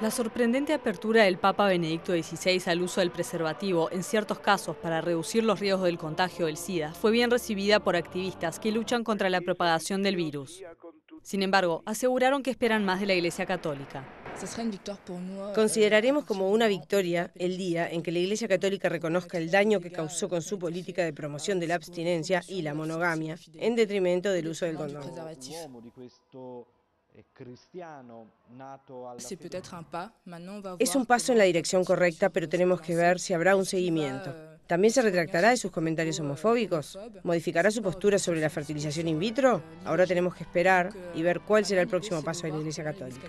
La sorprendente apertura del Papa Benedicto XVI al uso del preservativo en ciertos casos para reducir los riesgos del contagio del SIDA fue bien recibida por activistas que luchan contra la propagación del virus. Sin embargo, aseguraron que esperan más de la Iglesia Católica. Consideraremos como una victoria el día en que la Iglesia Católica reconozca el daño que causó con su política de promoción de la abstinencia y la monogamia, en detrimento del uso del condón. Es un paso en la dirección correcta, pero tenemos que ver si habrá un seguimiento. Eh, ¿También se retractará de sus comentarios homofóbicos? ¿Modificará su postura sobre la fertilización in vitro? Ahora tenemos que esperar y ver cuál será el próximo paso de la Iglesia Católica.